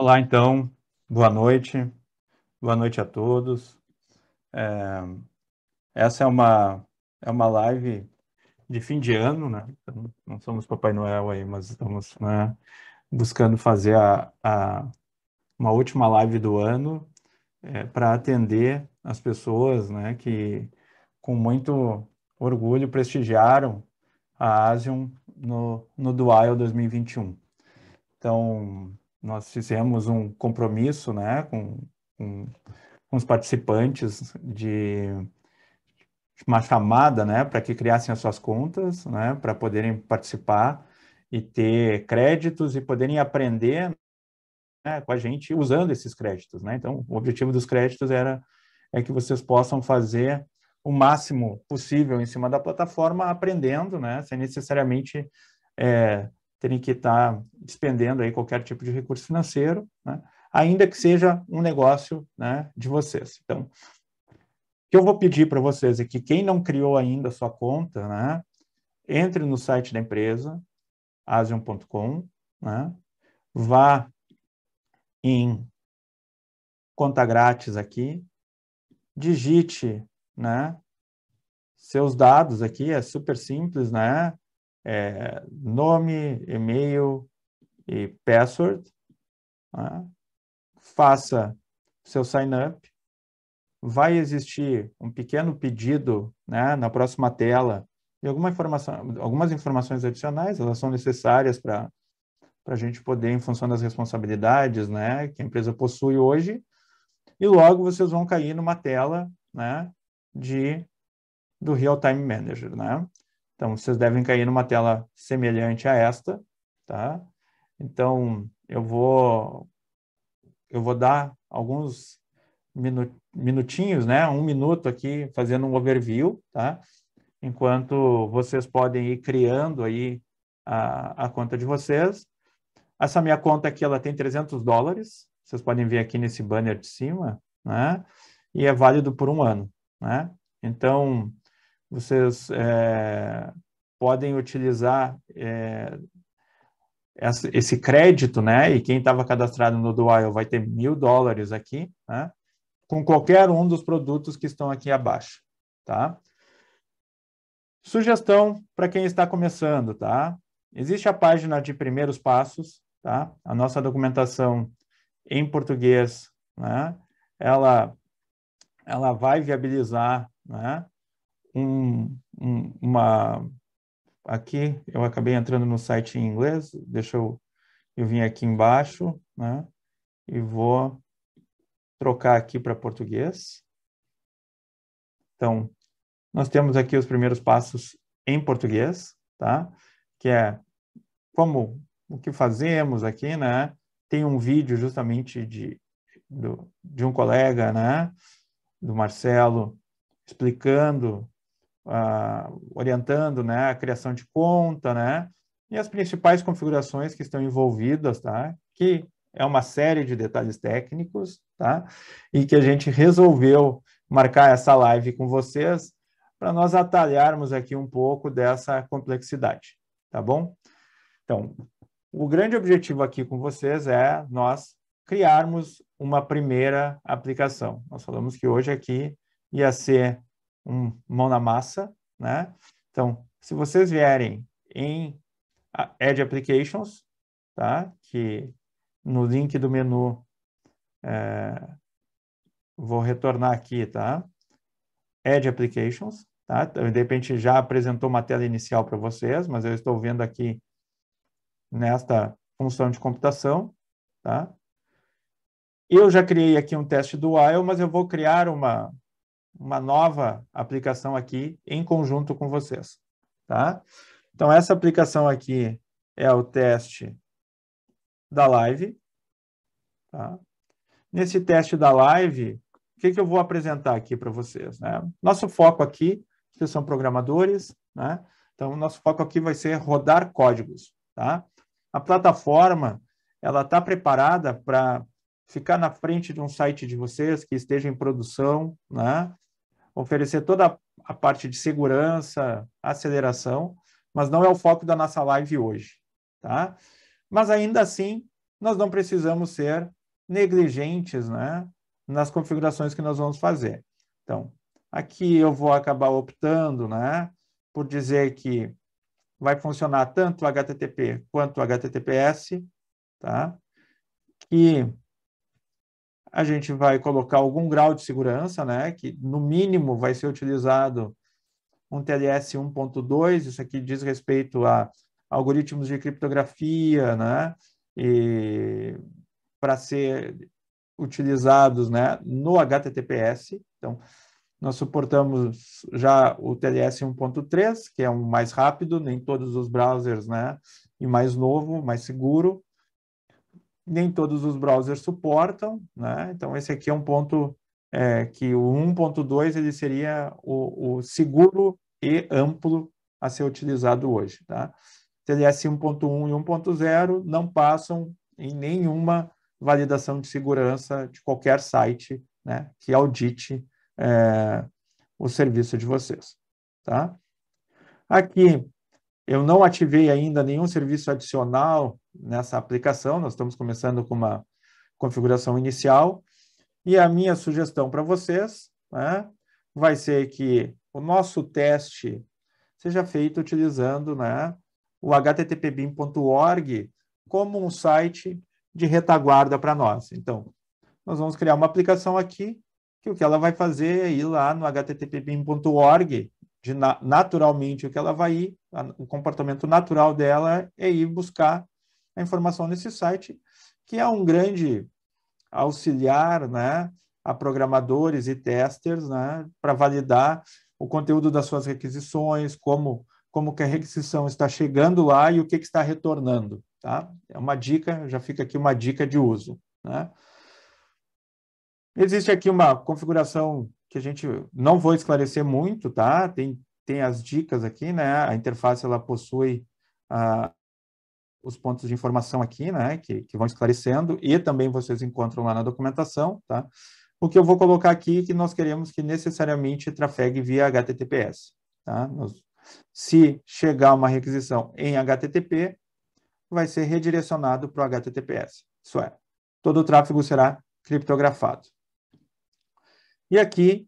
Olá, então, boa noite, boa noite a todos. É, essa é uma, é uma live de fim de ano, né? Então, não somos Papai Noel aí, mas estamos né, buscando fazer a, a, uma última live do ano é, para atender as pessoas né, que, com muito orgulho, prestigiaram a Asium no, no Dual 2021. Então, nós fizemos um compromisso né, com, com, com os participantes de uma chamada né, para que criassem as suas contas, né, para poderem participar e ter créditos e poderem aprender né, com a gente usando esses créditos. Né? Então, o objetivo dos créditos era é que vocês possam fazer o máximo possível em cima da plataforma, aprendendo, né, sem necessariamente é, terem que estar tá despendendo aí qualquer tipo de recurso financeiro, né? ainda que seja um negócio né, de vocês. Então, o que eu vou pedir para vocês é que quem não criou ainda a sua conta, né, entre no site da empresa, asion.com, né, vá em conta grátis aqui, digite né, seus dados aqui, é super simples, né? é, nome, e-mail e password. Né? Faça seu sign up. Vai existir um pequeno pedido né, na próxima tela e alguma informação, algumas informações adicionais, elas são necessárias para a gente poder, em função das responsabilidades né, que a empresa possui hoje, e logo vocês vão cair numa tela né, de do Real Time Manager. Né? Então, vocês devem cair numa tela semelhante a esta, tá? Então, eu vou, eu vou dar alguns minutinhos, né? Um minuto aqui, fazendo um overview, tá? Enquanto vocês podem ir criando aí a, a conta de vocês. Essa minha conta aqui, ela tem 300 dólares. Vocês podem ver aqui nesse banner de cima, né? E é válido por um ano, né? Então, vocês é, podem utilizar é, esse crédito, né? E quem estava cadastrado no Dual vai ter mil dólares aqui, né? Com qualquer um dos produtos que estão aqui abaixo, tá? Sugestão para quem está começando, tá? Existe a página de primeiros passos, tá? A nossa documentação em português, né? Ela, ela vai viabilizar, né? um, um, uma. Aqui eu acabei entrando no site em inglês, deixa eu, eu vim aqui embaixo, né? E vou trocar aqui para português. Então, nós temos aqui os primeiros passos em português, tá? Que é como o que fazemos aqui, né? Tem um vídeo justamente de, do, de um colega, né? Do Marcelo, explicando uh, orientando né, a criação de conta, né, e as principais configurações que estão envolvidas, tá, que é uma série de detalhes técnicos, tá, e que a gente resolveu marcar essa live com vocês para nós atalharmos aqui um pouco dessa complexidade, tá bom? Então, o grande objetivo aqui com vocês é nós criarmos uma primeira aplicação. Nós falamos que hoje aqui ia ser um mão na massa, né? Então, se vocês vierem em Edge Applications, tá? Que no link do menu, é, vou retornar aqui, tá? Edge Applications, tá? Então, de repente já apresentou uma tela inicial para vocês, mas eu estou vendo aqui nesta função de computação, tá? Eu já criei aqui um teste do while, mas eu vou criar uma uma nova aplicação aqui em conjunto com vocês, tá? Então, essa aplicação aqui é o teste da live, tá? Nesse teste da live, o que, que eu vou apresentar aqui para vocês, né? Nosso foco aqui, vocês são programadores, né? Então, nosso foco aqui vai ser rodar códigos, tá? A plataforma, ela está preparada para ficar na frente de um site de vocês que esteja em produção, né? oferecer toda a parte de segurança, aceleração, mas não é o foco da nossa live hoje, tá? Mas ainda assim, nós não precisamos ser negligentes, né, nas configurações que nós vamos fazer. Então, aqui eu vou acabar optando, né, por dizer que vai funcionar tanto o HTTP quanto o HTTPS, tá? Que a gente vai colocar algum grau de segurança, né? Que no mínimo vai ser utilizado um TLS 1.2, isso aqui diz respeito a algoritmos de criptografia, né? E para ser utilizados, né, no HTTPS. Então, nós suportamos já o TLS 1.3, que é um mais rápido, nem todos os browsers, né, e mais novo, mais seguro nem todos os browsers suportam, né? Então, esse aqui é um ponto é, que o 1.2 ele seria o, o, seguro e amplo a ser utilizado hoje, tá? TLS 1.1 e 1.0 não passam em nenhuma validação de segurança de qualquer site, né? Que audite é, o serviço de vocês, tá? Aqui eu não ativei ainda nenhum serviço adicional nessa aplicação, nós estamos começando com uma configuração inicial. E a minha sugestão para vocês né, vai ser que o nosso teste seja feito utilizando né, o httpbim.org como um site de retaguarda para nós. Então, nós vamos criar uma aplicação aqui que o que ela vai fazer é ir lá no httpbim.org de naturalmente o que ela vai ir, o comportamento natural dela é ir buscar a informação nesse site, que é um grande auxiliar né, a programadores e testers né, para validar o conteúdo das suas requisições, como, como que a requisição está chegando lá e o que, que está retornando. Tá? É uma dica, já fica aqui uma dica de uso. Né? Existe aqui uma configuração que a gente não vou esclarecer muito, tá? Tem, tem as dicas aqui, né? A interface ela possui ah, os pontos de informação aqui, né? Que, que vão esclarecendo e também vocês encontram lá na documentação, tá? O que eu vou colocar aqui é que nós queremos que necessariamente trafegue via HTTPS, tá? Nos, se chegar uma requisição em HTTP, vai ser redirecionado para o HTTPS. Isso é, todo o tráfego será criptografado. E aqui,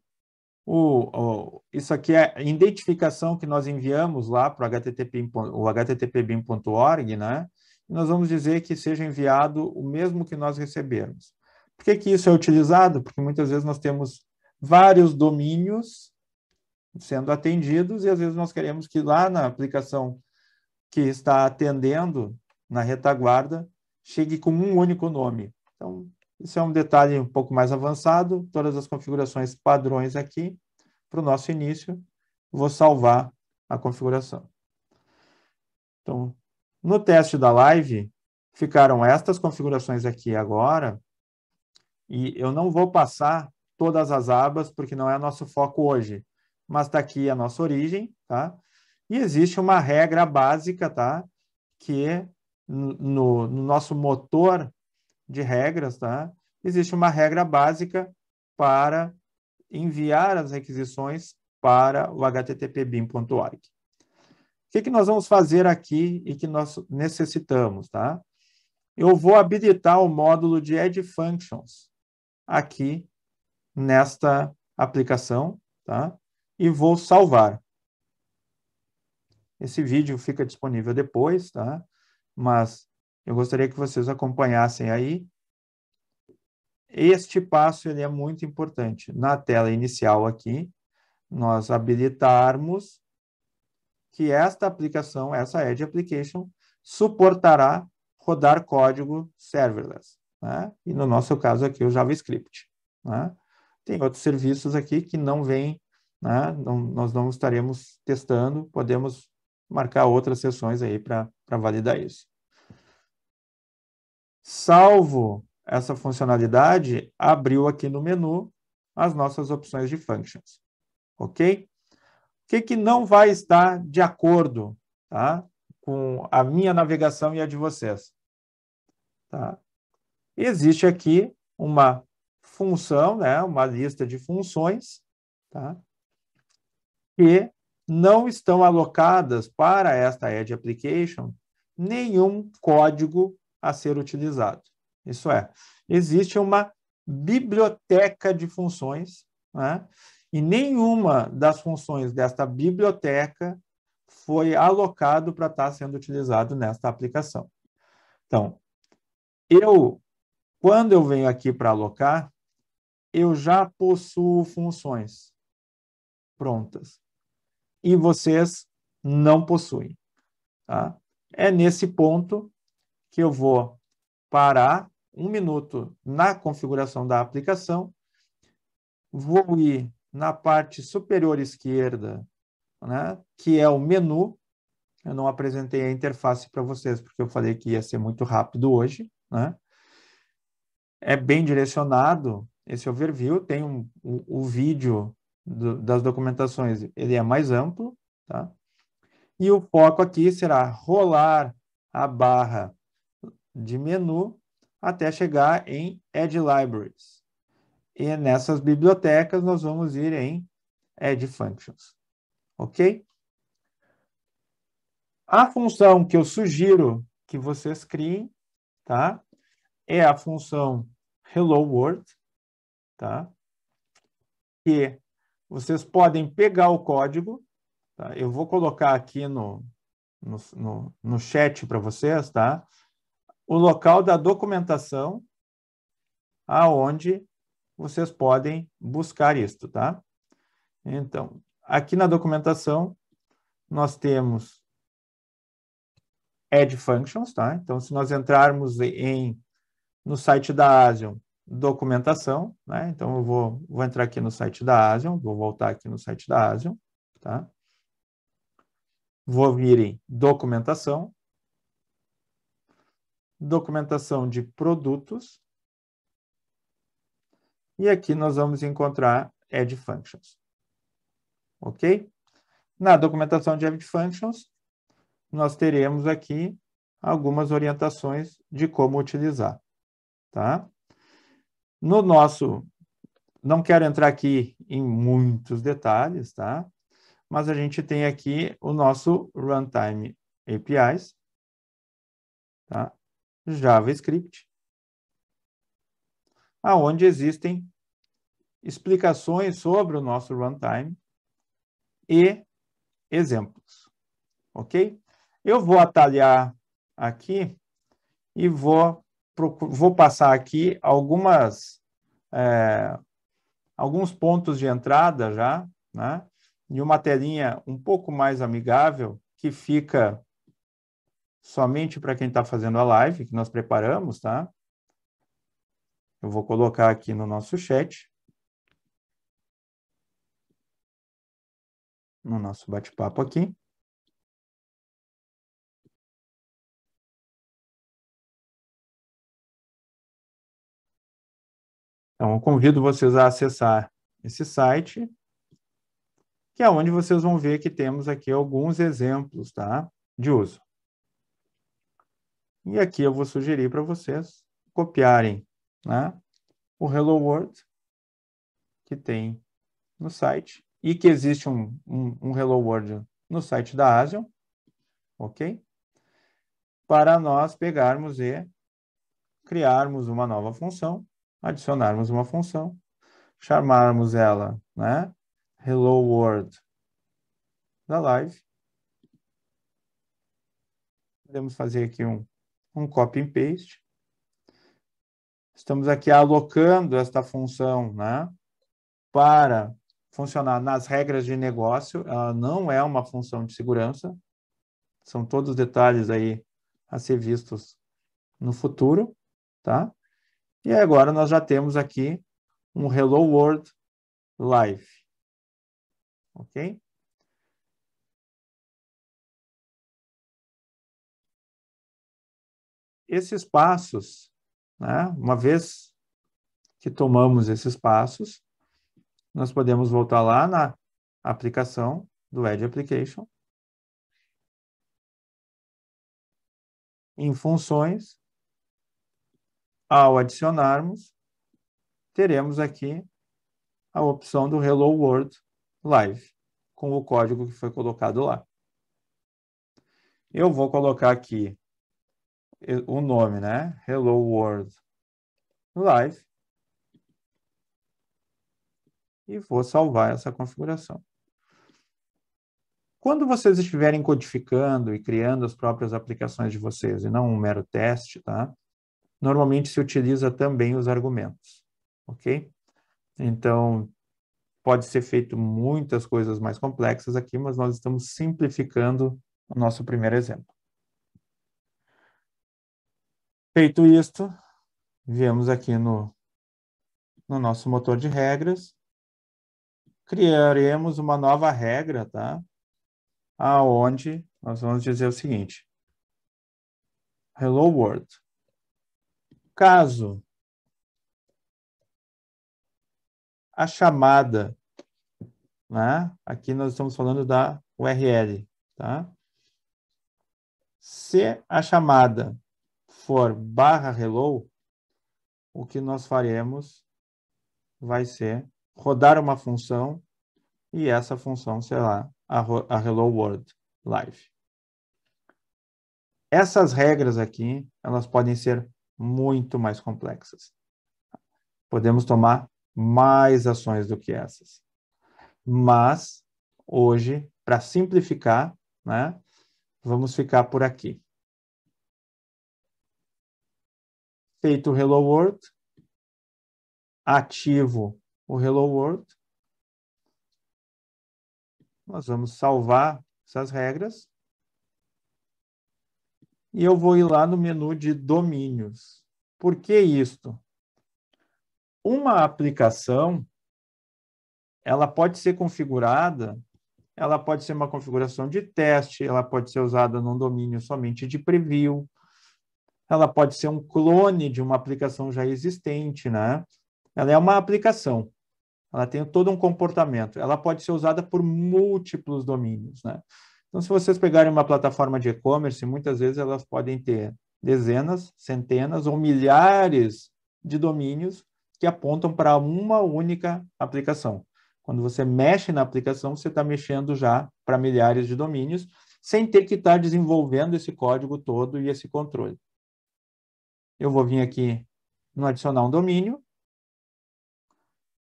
o, o, isso aqui é a identificação que nós enviamos lá para HTTP, o httpbim.org, né? E nós vamos dizer que seja enviado o mesmo que nós recebermos. Por que, que isso é utilizado? Porque muitas vezes nós temos vários domínios sendo atendidos e às vezes nós queremos que lá na aplicação que está atendendo na retaguarda chegue com um único nome. Então, isso é um detalhe um pouco mais avançado, todas as configurações padrões aqui. Para o nosso início, vou salvar a configuração. Então, no teste da live, ficaram estas configurações aqui agora, e eu não vou passar todas as abas, porque não é nosso foco hoje, mas está aqui a nossa origem, tá? E existe uma regra básica, tá? Que no, no nosso motor de regras, tá? Existe uma regra básica para enviar as requisições para o http O que, que nós vamos fazer aqui e que nós necessitamos, tá? Eu vou habilitar o módulo de Add Functions aqui nesta aplicação, tá? E vou salvar. Esse vídeo fica disponível depois, tá? Mas eu gostaria que vocês acompanhassem aí. Este passo ele é muito importante. Na tela inicial aqui, nós habilitarmos que esta aplicação, essa Edge Application, suportará rodar código serverless. Né? E no nosso caso aqui, o JavaScript. Né? Tem outros serviços aqui que não vêm, né? não, nós não estaremos testando, podemos marcar outras sessões aí para validar isso. Salvo essa funcionalidade, abriu aqui no menu as nossas opções de functions. Ok? O que, que não vai estar de acordo tá? com a minha navegação e a de vocês? Tá? Existe aqui uma função, né? uma lista de funções, tá? que não estão alocadas para esta Edge Application nenhum código a ser utilizado. Isso é, existe uma biblioteca de funções, né? e nenhuma das funções desta biblioteca foi alocado para estar sendo utilizado nesta aplicação. Então, eu, quando eu venho aqui para alocar, eu já possuo funções prontas e vocês não possuem. Tá? É nesse ponto que eu vou parar um minuto na configuração da aplicação, vou ir na parte superior esquerda, né, que é o menu. Eu não apresentei a interface para vocês, porque eu falei que ia ser muito rápido hoje. Né? É bem direcionado esse overview, tem um, o, vídeo do, das documentações, ele é mais amplo. Tá? E o foco aqui será rolar a barra de menu até chegar em Add Libraries. E nessas bibliotecas nós vamos ir em Add Functions. Ok? A função que eu sugiro que vocês criem, tá? É a função Hello World, tá? Que vocês podem pegar o código, tá? Eu vou colocar aqui no, no, no, no chat para vocês, tá? o local da documentação aonde vocês podem buscar isto, tá? Então, aqui na documentação nós temos add functions, tá? Então, se nós entrarmos em no site da Asion, documentação, né? Então, eu vou, vou entrar aqui no site da Asion, vou voltar aqui no site da Asion, tá? Vou vir em documentação documentação de produtos. E aqui nós vamos encontrar add functions. Ok? Na documentação de add functions, nós teremos aqui algumas orientações de como utilizar. Tá? No nosso, não quero entrar aqui em muitos detalhes, tá? Mas a gente tem aqui o nosso runtime APIs, tá? JavaScript, aonde existem explicações sobre o nosso runtime e exemplos, ok? Eu vou atalhar aqui e vou, vou passar aqui algumas, é, alguns pontos de entrada já, né? E uma telinha um pouco mais amigável que fica somente para quem está fazendo a live que nós preparamos, tá? Eu vou colocar aqui no nosso chat. No nosso bate-papo aqui. Então, eu convido vocês a acessar esse site, que é onde vocês vão ver que temos aqui alguns exemplos tá, de uso. E aqui eu vou sugerir para vocês copiarem né, o Hello World que tem no site e que existe um, um, um Hello World no site da Asian, ok? Para nós pegarmos e criarmos uma nova função, adicionarmos uma função, chamarmos ela, né? Hello World da live. Podemos fazer aqui um um copy and paste. Estamos aqui alocando esta função né, para funcionar nas regras de negócio. Ela não é uma função de segurança. São todos os detalhes aí a ser vistos no futuro, tá? E agora nós já temos aqui um Hello World Live, ok? esses passos, né? uma vez que tomamos esses passos, nós podemos voltar lá na aplicação do Edge Application, em funções, ao adicionarmos, teremos aqui a opção do Hello World Live, com o código que foi colocado lá. Eu vou colocar aqui o nome, né? Hello World Live. E vou salvar essa configuração. Quando vocês estiverem codificando e criando as próprias aplicações de vocês, e não um mero teste, tá? Normalmente se utiliza também os argumentos, ok? Então, pode ser feito muitas coisas mais complexas aqui, mas nós estamos simplificando o nosso primeiro exemplo. Feito isto, viemos aqui no, no nosso motor de regras, criaremos uma nova regra, tá? Aonde nós vamos dizer o seguinte. Hello World. Caso a chamada, né? Aqui nós estamos falando da URL, tá? Se a chamada for barra hello, o que nós faremos vai ser rodar uma função e essa função será a, a hello world live. Essas regras aqui, elas podem ser muito mais complexas. Podemos tomar mais ações do que essas. Mas, hoje, para simplificar, né, vamos ficar por aqui. feito o Hello World, ativo o Hello World, nós vamos salvar essas regras e eu vou ir lá no menu de domínios. Por que isto? Uma aplicação, ela pode ser configurada, ela pode ser uma configuração de teste, ela pode ser usada num domínio somente de preview, ela pode ser um clone de uma aplicação já existente, né? Ela é uma aplicação, ela tem todo um comportamento, ela pode ser usada por múltiplos domínios, né? Então, se vocês pegarem uma plataforma de e-commerce, muitas vezes elas podem ter dezenas, centenas ou milhares de domínios que apontam para uma única aplicação. Quando você mexe na aplicação, você está mexendo já para milhares de domínios, sem ter que estar tá desenvolvendo esse código todo e esse controle eu vou vir aqui no adicionar um domínio.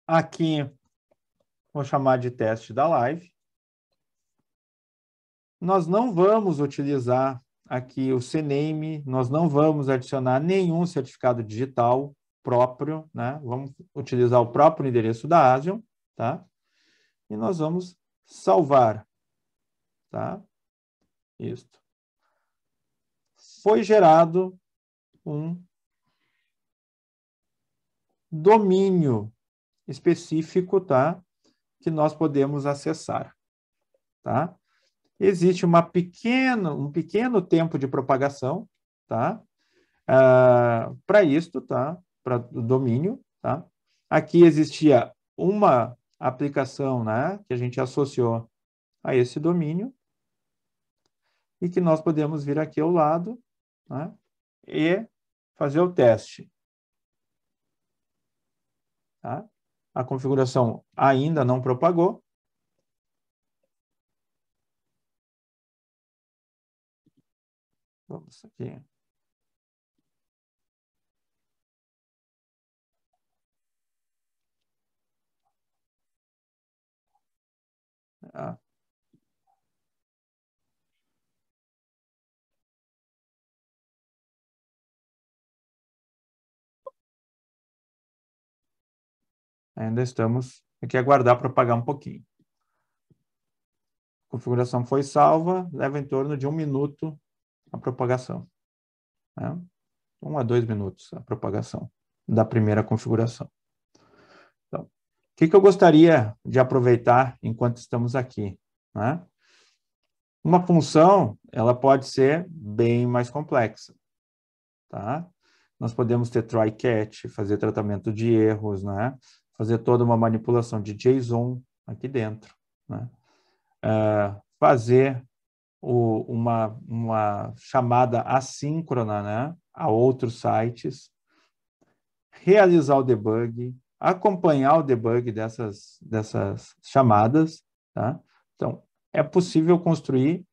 Aqui, vou chamar de teste da live. Nós não vamos utilizar aqui o CNAME, nós não vamos adicionar nenhum certificado digital próprio, né? Vamos utilizar o próprio endereço da Asion, tá? E nós vamos salvar, tá? Isto. Foi gerado um domínio específico, tá? Que nós podemos acessar, tá? Existe uma pequeno, um pequeno tempo de propagação, tá? Ah, para isto, tá? Para o domínio, tá? Aqui existia uma aplicação, né? Que a gente associou a esse domínio e que nós podemos vir aqui ao lado, né? E fazer o teste. Tá? A configuração ainda não propagou. Vamos aqui. Ah, Ainda estamos aqui aguardar para pagar um pouquinho. A configuração foi salva, leva em torno de um minuto a propagação. Né? Um a dois minutos a propagação da primeira configuração. Então, o que, que eu gostaria de aproveitar enquanto estamos aqui? Né? Uma função, ela pode ser bem mais complexa. Tá? Nós podemos ter try-catch, fazer tratamento de erros, né? fazer toda uma manipulação de JSON aqui dentro, né? uh, fazer o, uma, uma chamada assíncrona né? a outros sites, realizar o debug, acompanhar o debug dessas, dessas chamadas. Tá? Então, é possível construir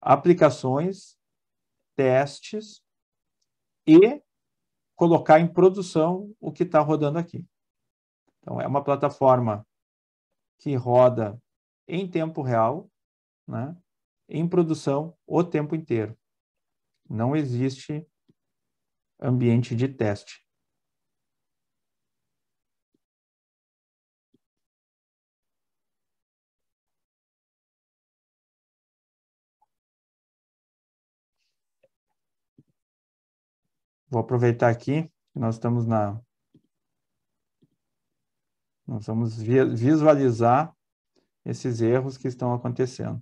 aplicações, testes e colocar em produção o que está rodando aqui. Então, é uma plataforma que roda em tempo real, né? em produção o tempo inteiro. Não existe ambiente de teste. Vou aproveitar aqui, nós estamos na nós vamos visualizar esses erros que estão acontecendo.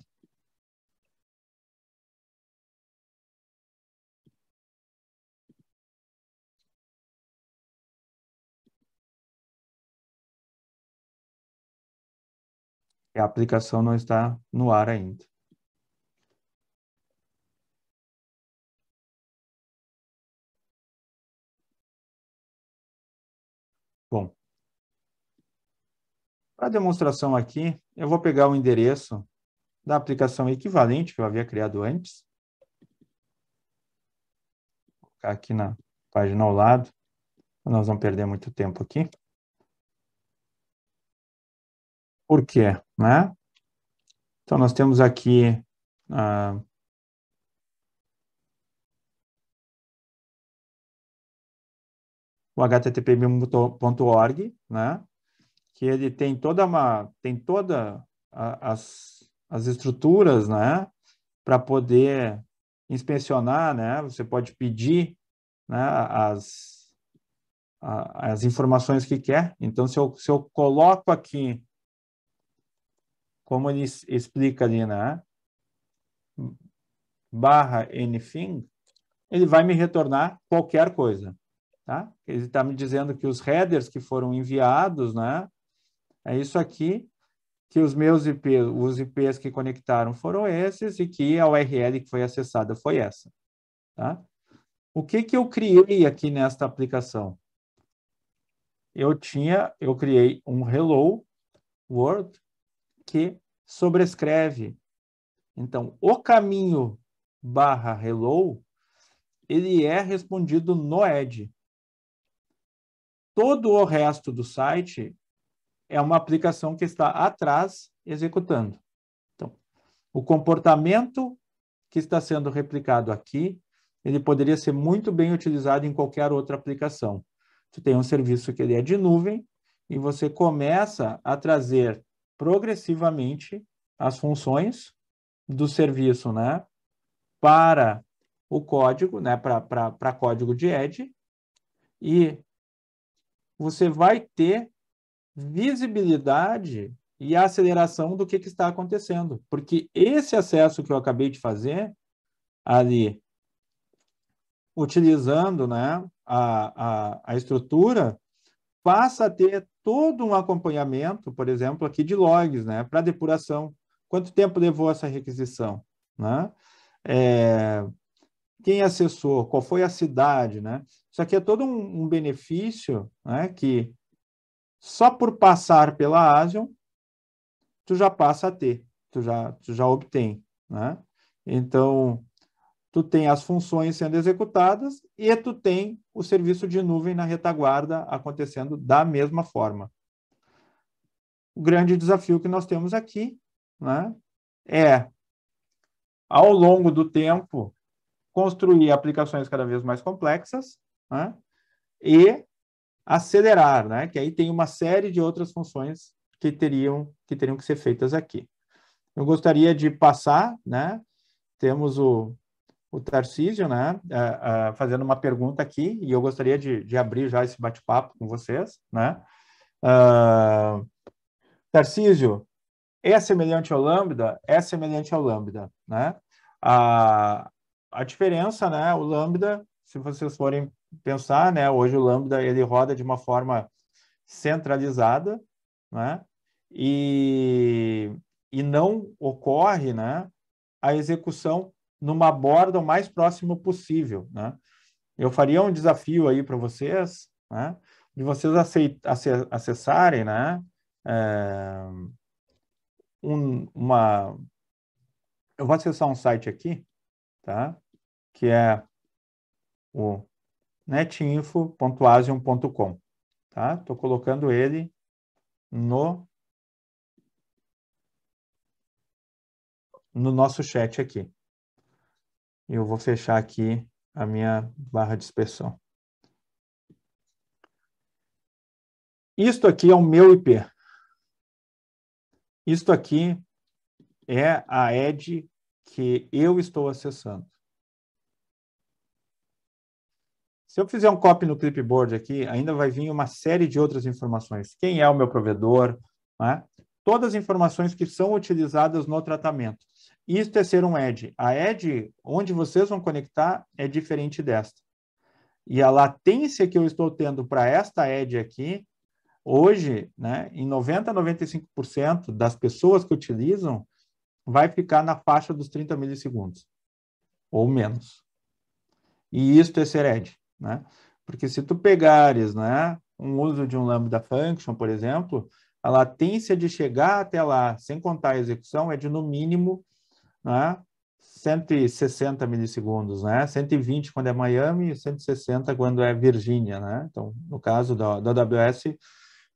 A aplicação não está no ar ainda. Para demonstração aqui, eu vou pegar o endereço da aplicação equivalente que eu havia criado antes. Vou colocar aqui na página ao lado, nós não perder muito tempo aqui. Por quê? Né? Então, nós temos aqui ah, o http.org, né? que ele tem toda uma tem toda a, as, as estruturas, né, para poder inspecionar, né? Você pode pedir, né, as a, as informações que quer. Então, se eu, se eu coloco aqui, como ele explica ali, né? Barra anything, ele vai me retornar qualquer coisa, tá? Ele está me dizendo que os headers que foram enviados, né? é isso aqui, que os meus IP, os IPs que conectaram foram esses e que a URL que foi acessada foi essa. Tá? O que, que eu criei aqui nesta aplicação? Eu tinha, eu criei um hello world que sobrescreve. Então, o caminho barra hello, ele é respondido no Edge. Todo o resto do site é uma aplicação que está atrás executando. Então, o comportamento que está sendo replicado aqui, ele poderia ser muito bem utilizado em qualquer outra aplicação. Você tem um serviço que ele é de nuvem e você começa a trazer progressivamente as funções do serviço, né, para o código, né, para código de edge, e você vai ter visibilidade e aceleração do que, que está acontecendo. Porque esse acesso que eu acabei de fazer ali, utilizando né, a, a, a estrutura, passa a ter todo um acompanhamento, por exemplo, aqui de logs, né, para depuração. Quanto tempo levou essa requisição? Né? É, quem acessou? Qual foi a cidade? Né? Isso aqui é todo um, um benefício né, que só por passar pela Asian, tu já passa a ter, tu já, tu já obtém, né? Então, tu tem as funções sendo executadas e tu tem o serviço de nuvem na retaguarda acontecendo da mesma forma. O grande desafio que nós temos aqui, né, é ao longo do tempo construir aplicações cada vez mais complexas né, e acelerar, né? Que aí tem uma série de outras funções que teriam que teriam que ser feitas aqui. Eu gostaria de passar, né? Temos o, o Tarcísio, né? Uh, uh, fazendo uma pergunta aqui e eu gostaria de, de abrir já esse bate-papo com vocês, né? Uh, Tarcísio, é semelhante ao lambda? É semelhante ao lambda, né? A, a diferença, né? O lambda, se vocês forem pensar, né, hoje o Lambda ele roda de uma forma centralizada, né, e, e não ocorre, né, a execução numa borda o mais próximo possível, né. Eu faria um desafio aí para vocês, né, de vocês acessarem, né, é, um, uma, eu vou acessar um site aqui, tá, que é o netinfo.asium.com. Tá? Estou colocando ele no, no nosso chat aqui. E eu vou fechar aqui a minha barra de inspeção. Isto aqui é o meu IP. Isto aqui é a ED que eu estou acessando. Se eu fizer um copy no clipboard aqui, ainda vai vir uma série de outras informações. Quem é o meu provedor, né? todas as informações que são utilizadas no tratamento. Isto é ser um ED. A ED, onde vocês vão conectar, é diferente desta. E a latência que eu estou tendo para esta ED aqui, hoje, né, em 90% a 95% das pessoas que utilizam, vai ficar na faixa dos 30 milissegundos, ou menos. E isto é ser ED né? Porque se tu pegares, né, um uso de um lambda function, por exemplo, a latência de chegar até lá, sem contar a execução, é de no mínimo, né, 160 milissegundos, né? 120 quando é Miami e 160 quando é Virgínia, né? Então, no caso da, da AWS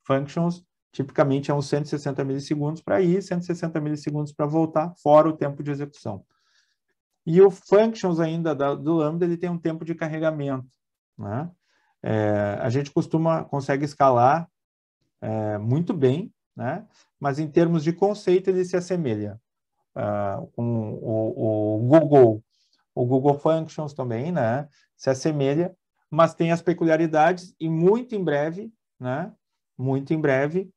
Functions, tipicamente é uns 160 milissegundos para ir, 160 milissegundos para voltar, fora o tempo de execução. E o Functions ainda da, do Lambda, ele tem um tempo de carregamento, né? É, a gente costuma, consegue escalar é, muito bem, né? mas em termos de conceito ele se assemelha uh, com o, o, Google, o Google Functions também, né? se assemelha, mas tem as peculiaridades e muito em breve, né? muito em breve,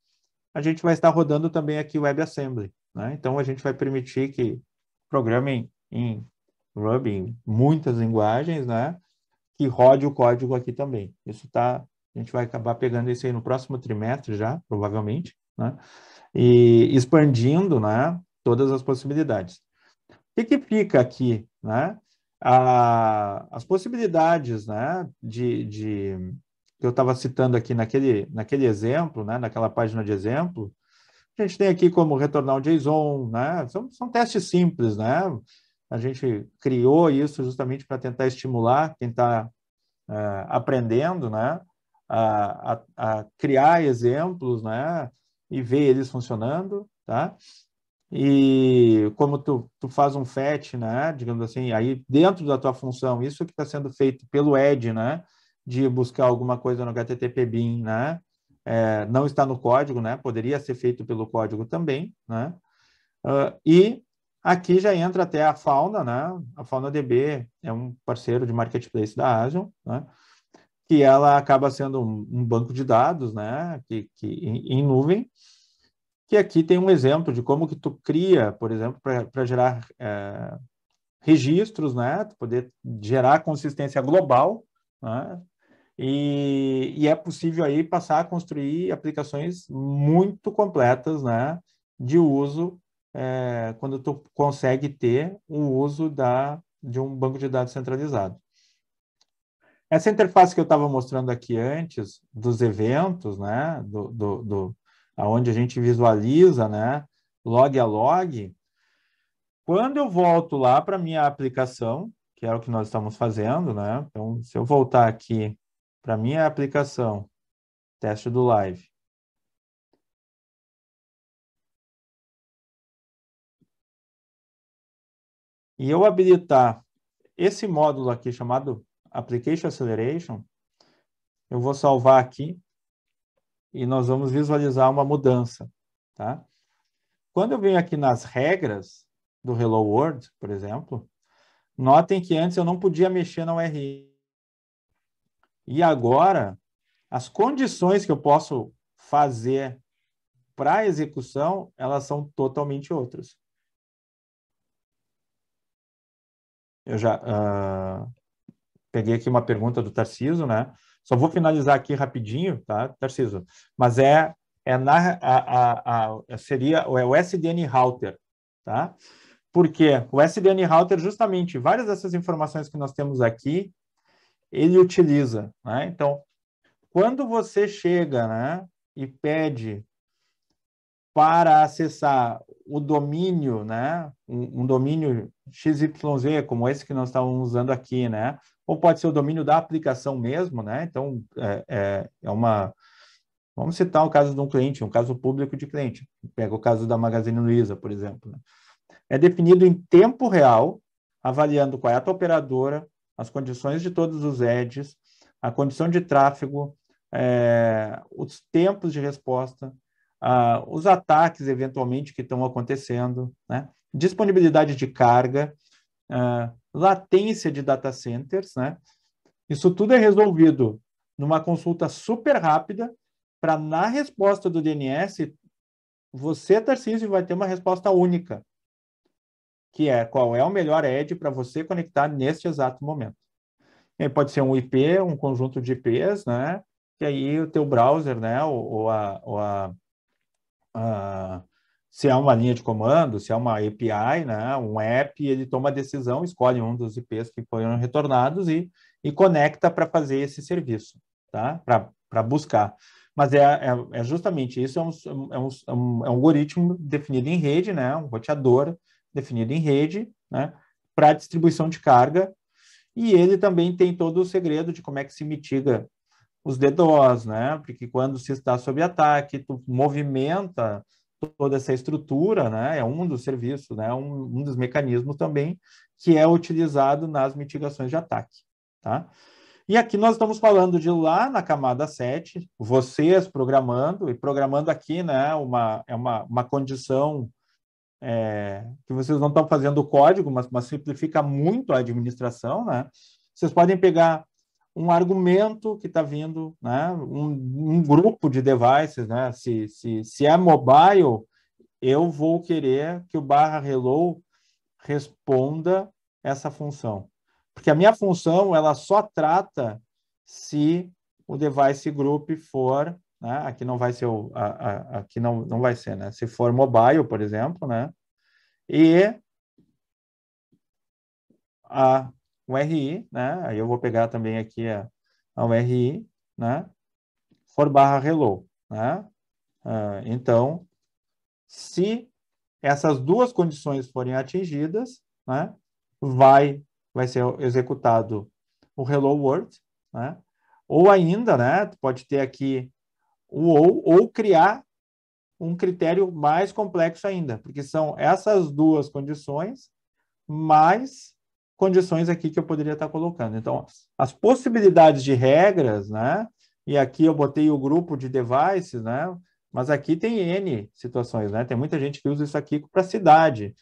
a gente vai estar rodando também aqui o WebAssembly. Né? Então a gente vai permitir que programem em Ruby, em muitas linguagens, né? que rode o código aqui também. Isso tá, a gente vai acabar pegando isso aí no próximo trimestre já, provavelmente, né? E expandindo, né, todas as possibilidades. O que, que fica aqui, né? A, as possibilidades, né, de, de que eu estava citando aqui naquele, naquele exemplo, né, naquela página de exemplo, a gente tem aqui como retornar o JSON, né? São, são testes simples, né? A gente criou isso justamente para tentar estimular quem está uh, é, aprendendo, né? A, a, a, criar exemplos, né? E ver eles funcionando, tá? E como tu, tu faz um FET, né? Digamos assim, aí dentro da tua função, isso que está sendo feito pelo ED, né? De buscar alguma coisa no HTTP BIM, né? É, não está no código, né? Poderia ser feito pelo código também, né? Uh, e Aqui já entra até a Fauna, né? A Fauna DB é um parceiro de marketplace da Asian, né? Que ela acaba sendo um, um banco de dados, né? Que, que em, em, nuvem. Que aqui tem um exemplo de como que tu cria, por exemplo, para gerar é, registros, né? poder gerar consistência global, né? E, e é possível aí passar a construir aplicações muito completas, né? De uso é, quando tu consegue ter o uso da, de um banco de dados centralizado. Essa interface que eu estava mostrando aqui antes, dos eventos, né, do, do, do, onde a gente visualiza, né, log a log, quando eu volto lá para minha aplicação, que é o que nós estamos fazendo, né? Então, se eu voltar aqui para minha aplicação, teste do live, e eu habilitar esse módulo aqui chamado Application Acceleration, eu vou salvar aqui e nós vamos visualizar uma mudança, tá? Quando eu venho aqui nas regras do Hello World, por exemplo, notem que antes eu não podia mexer na URI. E agora, as condições que eu posso fazer para a execução, elas são totalmente outras. Eu já uh, peguei aqui uma pergunta do Tarciso, né? Só vou finalizar aqui rapidinho, tá, Tarciso? Mas é, é na, a, a, a, seria é o SDN router, tá? Porque o SDN router, justamente, várias dessas informações que nós temos aqui, ele utiliza, né? Então, quando você chega, né, e pede para acessar o domínio, né? Um, um domínio XYZ, como esse que nós estávamos usando aqui, né? Ou pode ser o domínio da aplicação mesmo, né? Então, é, é, é uma... Vamos citar o caso de um cliente, um caso público de cliente. Pega o caso da Magazine Luiza, por exemplo. Né? É definido em tempo real, avaliando qual é a tua operadora, as condições de todos os edges, a condição de tráfego, é, os tempos de resposta, ah, os ataques eventualmente que estão acontecendo, né? disponibilidade de carga, ah, latência de data centers, né? Isso tudo é resolvido numa consulta super rápida para na resposta do DNS você, Tarcísio, vai ter uma resposta única, que é qual é o melhor edge para você conectar neste exato momento. E pode ser um IP, um conjunto de IPs, né? E aí o teu browser, né? Ou, ou a, ou a uh, se é uma linha de comando, se é uma API, né, um app, ele toma a decisão, escolhe um dos IPs que foram retornados e, e conecta para fazer esse serviço, tá? para buscar. Mas é, é, é, justamente isso, é, é um, é, um, é um algoritmo definido em rede, né, um roteador definido em rede, né, para distribuição de carga, e ele também tem todo o segredo de como é que se mitiga os DDoS, né? Porque quando se está sob ataque, tu movimenta toda essa estrutura, né? É um dos serviços, né? Um, um dos mecanismos também que é utilizado nas mitigações de ataque, tá? E aqui nós estamos falando de lá na camada 7, vocês programando, e programando aqui, né? Uma, é uma, uma condição é, que vocês não estão fazendo o código, mas, mas simplifica muito a administração, né? Vocês podem pegar um argumento que está vindo, né? Um, um, grupo de devices, né? Se, se, se é mobile, eu vou querer que o barra hello responda essa função. Porque a minha função, ela só trata se o device group for, né? Aqui não vai ser o, a, a, aqui não, não vai ser, né? Se for mobile, por exemplo, né? E a um RI, né? Aí eu vou pegar também aqui a, a URI, né? For barra hello, né? Ah, então, se essas duas condições forem atingidas, né? Vai, vai ser executado o hello world, né? Ou ainda, né? pode ter aqui o ou, ou criar um critério mais complexo ainda, porque são essas duas condições mais condições aqui que eu poderia estar colocando. Então, as possibilidades de regras, né? E aqui eu botei o grupo de devices, né? Mas aqui tem N situações, né? Tem muita gente que usa isso aqui para cidade.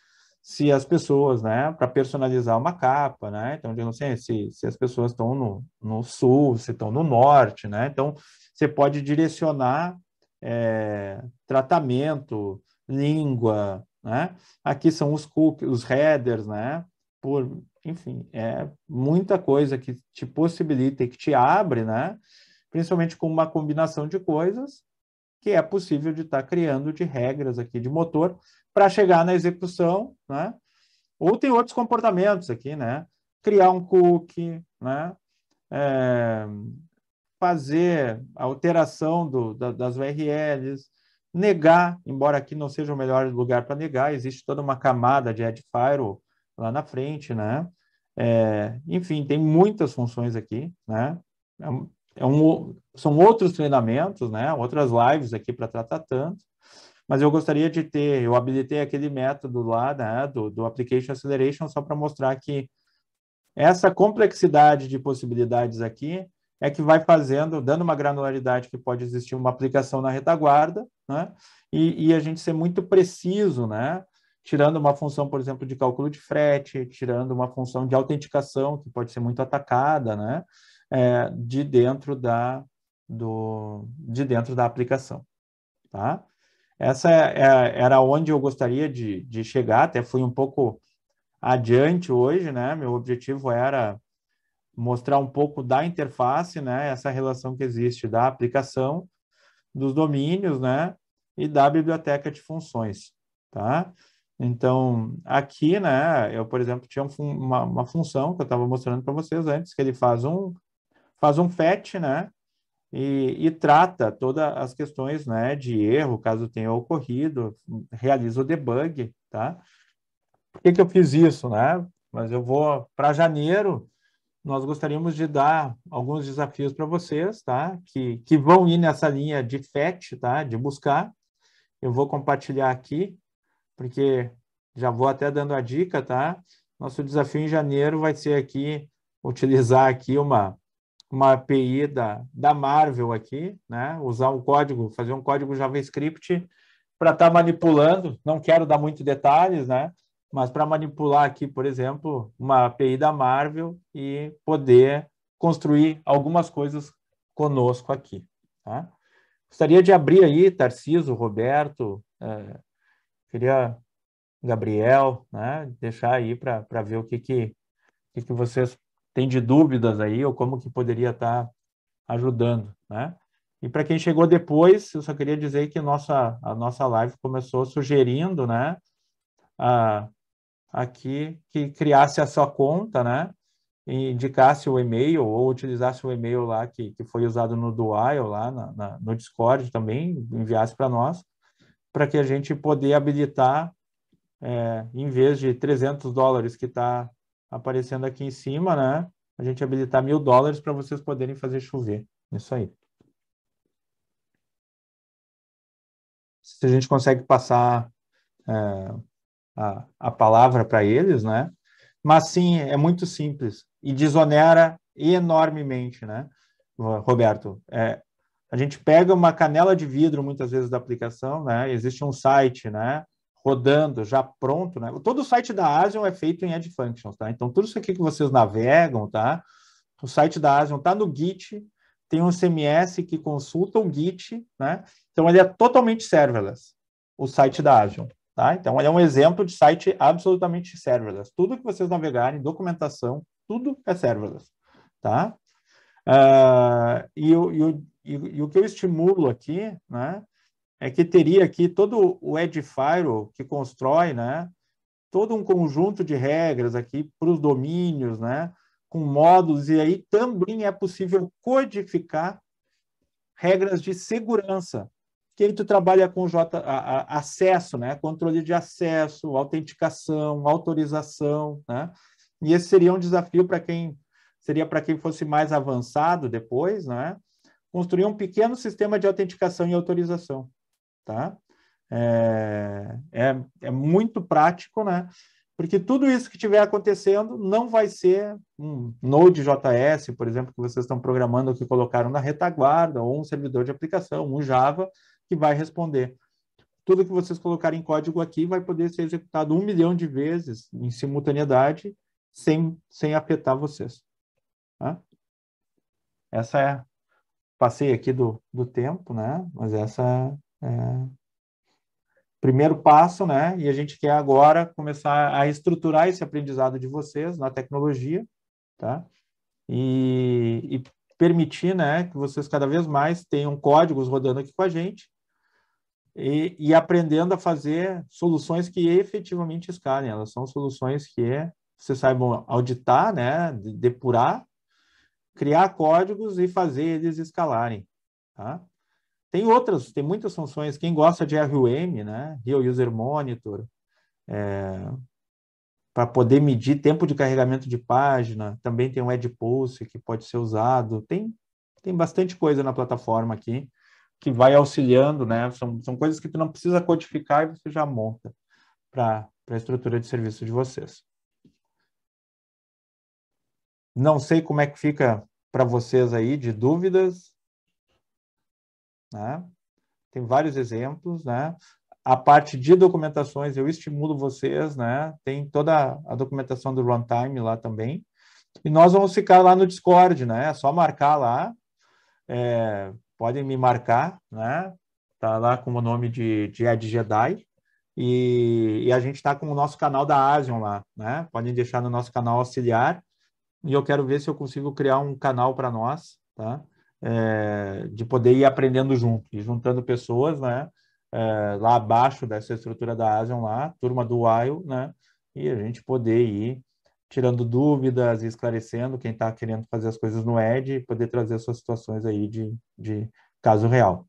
Se as pessoas, né, para personalizar uma capa, né? Então, eu não sei se, se as pessoas estão no, no sul, se estão no norte, né? Então, você pode direcionar é, tratamento, língua, né? Aqui são os cookies, os headers, né? Por, enfim, é muita coisa que te possibilita e que te abre, né? Principalmente com uma combinação de coisas que é possível de estar tá criando de regras aqui de motor para chegar na execução, né? Ou tem outros comportamentos aqui, né? Criar um cookie, né? É, fazer a alteração do, da, das URLs, negar, embora aqui não seja o melhor lugar para negar, existe toda uma camada de ad firewall lá na frente, né? É, enfim, tem muitas funções aqui, né? É é um, são outros treinamentos, né? Outras lives aqui para tratar tanto, mas eu gostaria de ter, eu habilitei aquele método lá, né? Do, do Application Acceleration só para mostrar que essa complexidade de possibilidades aqui é que vai fazendo, dando uma granularidade que pode existir uma aplicação na retaguarda, né? E, e a gente ser muito preciso, né? tirando uma função, por exemplo, de cálculo de frete, tirando uma função de autenticação, que pode ser muito atacada, né? É, de, dentro da, do, de dentro da aplicação. Tá? Essa é, é, era onde eu gostaria de, de chegar, até fui um pouco adiante hoje, né? Meu objetivo era mostrar um pouco da interface, né? Essa relação que existe da aplicação, dos domínios, né? E da biblioteca de funções, tá? Então, aqui, né, eu, por exemplo, tinha um, uma, uma, função que eu estava mostrando para vocês antes, que ele faz um, faz um fetch, né, e, e, trata todas as questões, né, de erro, caso tenha ocorrido, realiza o debug, tá? Por que, que eu fiz isso, né? Mas eu vou para janeiro, nós gostaríamos de dar alguns desafios para vocês, tá? Que, que vão ir nessa linha de fetch, tá? De buscar. Eu vou compartilhar aqui porque já vou até dando a dica, tá? Nosso desafio em janeiro vai ser aqui utilizar aqui uma uma API da, da Marvel aqui, né? Usar um código, fazer um código JavaScript para estar tá manipulando. Não quero dar muito detalhes, né? Mas para manipular aqui, por exemplo, uma API da Marvel e poder construir algumas coisas conosco aqui. Tá? Gostaria de abrir aí, Tarciso, Roberto, eh, queria Gabriel, né, deixar aí para ver o que que, que que vocês têm de dúvidas aí ou como que poderia estar tá ajudando, né? E para quem chegou depois, eu só queria dizer que nossa, a nossa live começou sugerindo, né, a, aqui que criasse a sua conta, né, e indicasse o e-mail ou utilizasse o e-mail lá que, que foi usado no Dual, lá na, na, no Discord também, enviasse para nós, para que a gente poder habilitar, é, em vez de 300 dólares que está aparecendo aqui em cima, né? A gente habilitar mil dólares para vocês poderem fazer chover. Isso aí. Se a gente consegue passar é, a, a palavra para eles, né? Mas sim, é muito simples e desonera enormemente, né? Roberto, é, a gente pega uma canela de vidro muitas vezes da aplicação, né? Existe um site, né? Rodando já pronto, né? Todo o site da Asian é feito em Edge Functions, tá? Então tudo isso aqui que vocês navegam, tá? O site da Asian tá no Git, tem um CMS que consulta o Git, né? Então ele é totalmente serverless, o site da Asian, tá? Então ele é um exemplo de site absolutamente serverless. Tudo que vocês navegarem, documentação, tudo é serverless, tá? Uh, ah, e, e o e, e, o que eu estimulo aqui, né, é que teria aqui todo o Edifiro que constrói, né, todo um conjunto de regras aqui para os domínios, né, com módulos, e aí também é possível codificar regras de segurança, que aí tu trabalha com J, a, a, acesso, né, controle de acesso, autenticação, autorização, né, e esse seria um desafio para quem seria para quem fosse mais avançado depois, né, construir um pequeno sistema de autenticação e autorização, tá? É, é, é muito prático, né? Porque tudo isso que estiver acontecendo não vai ser um Node.js, por exemplo, que vocês estão programando, que colocaram na retaguarda, ou um servidor de aplicação, um Java, que vai responder. Tudo que vocês colocarem em código aqui vai poder ser executado um milhão de vezes em simultaneidade, sem, sem afetar vocês. Tá? Essa é passei aqui do, do tempo, né? Mas essa é, é primeiro passo, né? E a gente quer agora começar a estruturar esse aprendizado de vocês na tecnologia, tá? E, e permitir, né, que vocês cada vez mais tenham códigos rodando aqui com a gente e, e aprendendo a fazer soluções que efetivamente escalem. Elas são soluções que vocês saibam auditar, né, depurar criar códigos e fazer eles escalarem. Tá? Tem outras, tem muitas funções. Quem gosta de RUM, né? Real User Monitor, é, para poder medir tempo de carregamento de página. Também tem o Edpulse que pode ser usado. Tem, tem bastante coisa na plataforma aqui que vai auxiliando, né? São, são coisas que tu não precisa codificar e você já monta para a estrutura de serviço de vocês. Não sei como é que fica para vocês aí de dúvidas. Né? Tem vários exemplos, né? A parte de documentações, eu estimulo vocês, né? Tem toda a documentação do runtime lá também. E nós vamos ficar lá no Discord, né? É só marcar lá. É, podem me marcar, né? Tá lá com o nome de, de Ed Jedi. E, e, a gente está com o nosso canal da Asion lá, né? Podem deixar no nosso canal auxiliar e eu quero ver se eu consigo criar um canal para nós, tá? É, de poder ir aprendendo junto e juntando pessoas, né? É, lá abaixo dessa estrutura da ASEAN lá, turma do Wild, né? E a gente poder ir tirando dúvidas e esclarecendo quem está querendo fazer as coisas no ED e poder trazer suas situações aí de, de caso real.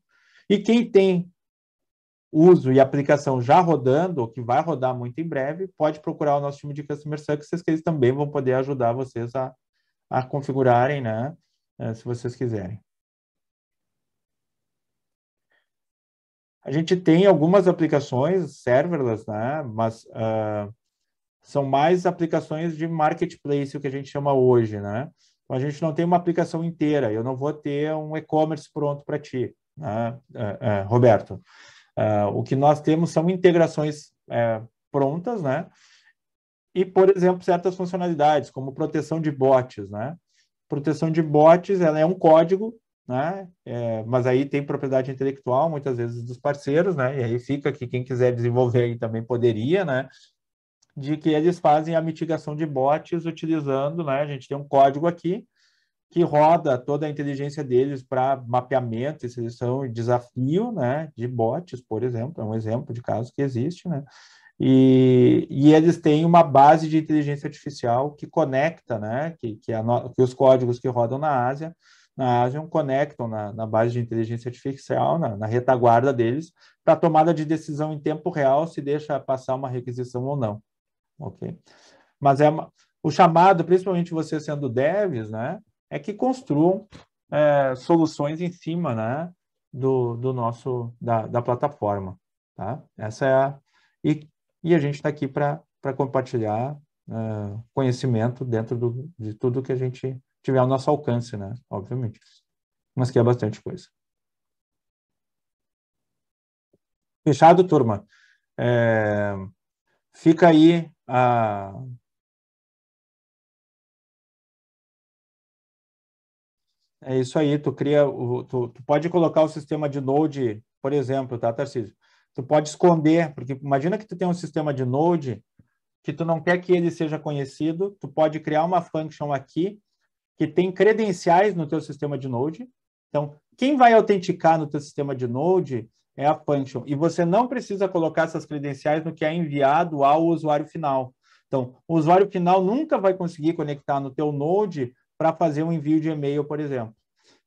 E quem tem uso e aplicação já rodando, ou que vai rodar muito em breve, pode procurar o nosso time de Customer Success, que eles também vão poder ajudar vocês a, a configurarem, né? É, se vocês quiserem. A gente tem algumas aplicações serverless, né? Mas uh, são mais aplicações de marketplace, o que a gente chama hoje, né? Então, a gente não tem uma aplicação inteira. Eu não vou ter um e-commerce pronto para ti, né? uh, uh, Roberto. Uh, o que nós temos são integrações é, prontas, né? E, por exemplo, certas funcionalidades, como proteção de bots, né? Proteção de bots, ela é um código, né? É, mas aí tem propriedade intelectual, muitas vezes, dos parceiros, né? E aí fica que quem quiser desenvolver aí também poderia, né? De que eles fazem a mitigação de bots utilizando, né? A gente tem um código aqui, que roda toda a inteligência deles para mapeamento e seleção e desafio, né, de bots, por exemplo, é um exemplo de caso que existe, né, e, e eles têm uma base de inteligência artificial que conecta, né, que, que, a, que os códigos que rodam na Ásia, na Ásia conectam na, na base de inteligência artificial, na, na retaguarda deles, para tomada de decisão em tempo real se deixa passar uma requisição ou não, ok? Mas é uma, o chamado, principalmente você sendo devs, né, é que construam é, soluções em cima né, do, do nosso da, da plataforma. Tá? Essa é a, e, e a gente está aqui para compartilhar uh, conhecimento dentro do, de tudo que a gente tiver ao nosso alcance, né? Obviamente. Mas que é bastante coisa. Fechado, turma. É, fica aí a, É isso aí, tu cria, o, tu, tu, pode colocar o sistema de Node, por exemplo, tá, Tarcísio? Tu pode esconder, porque imagina que tu tem um sistema de Node que tu não quer que ele seja conhecido, tu pode criar uma function aqui que tem credenciais no teu sistema de Node. Então, quem vai autenticar no teu sistema de Node é a function. E você não precisa colocar essas credenciais no que é enviado ao usuário final. Então, o usuário final nunca vai conseguir conectar no teu Node para fazer um envio de e-mail, por exemplo.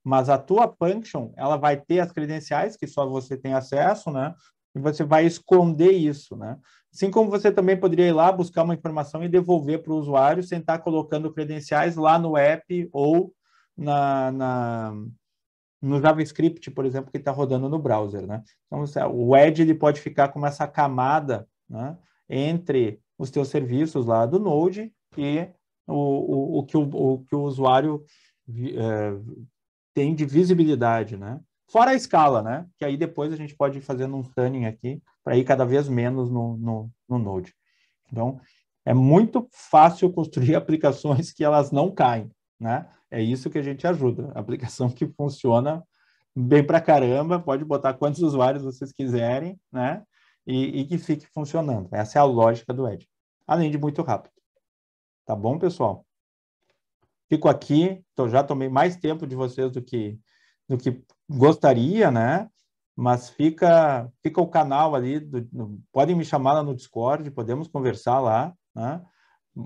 Mas a tua function, ela vai ter as credenciais que só você tem acesso, né? E você vai esconder isso, né? Assim como você também poderia ir lá buscar uma informação e devolver para o usuário sem estar tá colocando credenciais lá no app ou na, na no JavaScript, por exemplo, que está rodando no browser, né? Então, o Edge ele pode ficar com essa camada né, entre os teus serviços lá do Node e o, o, o, que, o, o que o usuário é, tem de visibilidade, né? Fora a escala, né? Que aí depois a gente pode ir fazendo um tuning aqui para ir cada vez menos no, no, no Node. Então, é muito fácil construir aplicações que elas não caem, né? É isso que a gente ajuda. Aplicação que funciona bem para caramba, pode botar quantos usuários vocês quiserem, né? E, e que fique funcionando. Essa é a lógica do Edge. Além de muito rápido. Tá bom, pessoal? Fico aqui, então já tomei mais tempo de vocês do que do que gostaria, né? Mas fica fica o canal ali, do, do, podem me chamar lá no Discord, podemos conversar lá, né?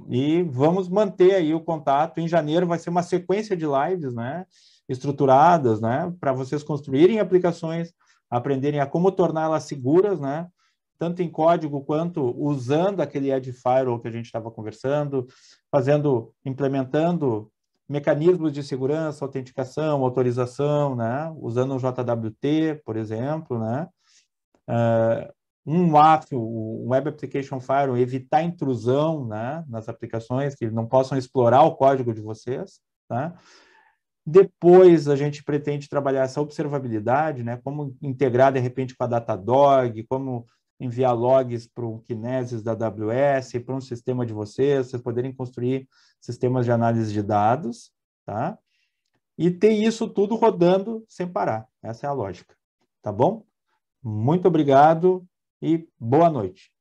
E vamos manter aí o contato. Em janeiro vai ser uma sequência de lives, né? Estruturadas, né? Para vocês construírem aplicações, aprenderem a como torná-las seguras, né? tanto em código quanto usando aquele Firewall que a gente estava conversando, fazendo, implementando mecanismos de segurança, autenticação, autorização, né? usando o JWT, por exemplo, né? Uh, um WAF, um Web Application Firewall, evitar intrusão né? nas aplicações que não possam explorar o código de vocês. Né? Depois a gente pretende trabalhar essa observabilidade, né? como integrar de repente com a Datadog, como enviar logs para o Kinesis da AWS, para um sistema de vocês, vocês poderem construir sistemas de análise de dados, tá? E ter isso tudo rodando sem parar. Essa é a lógica, tá bom? Muito obrigado e boa noite.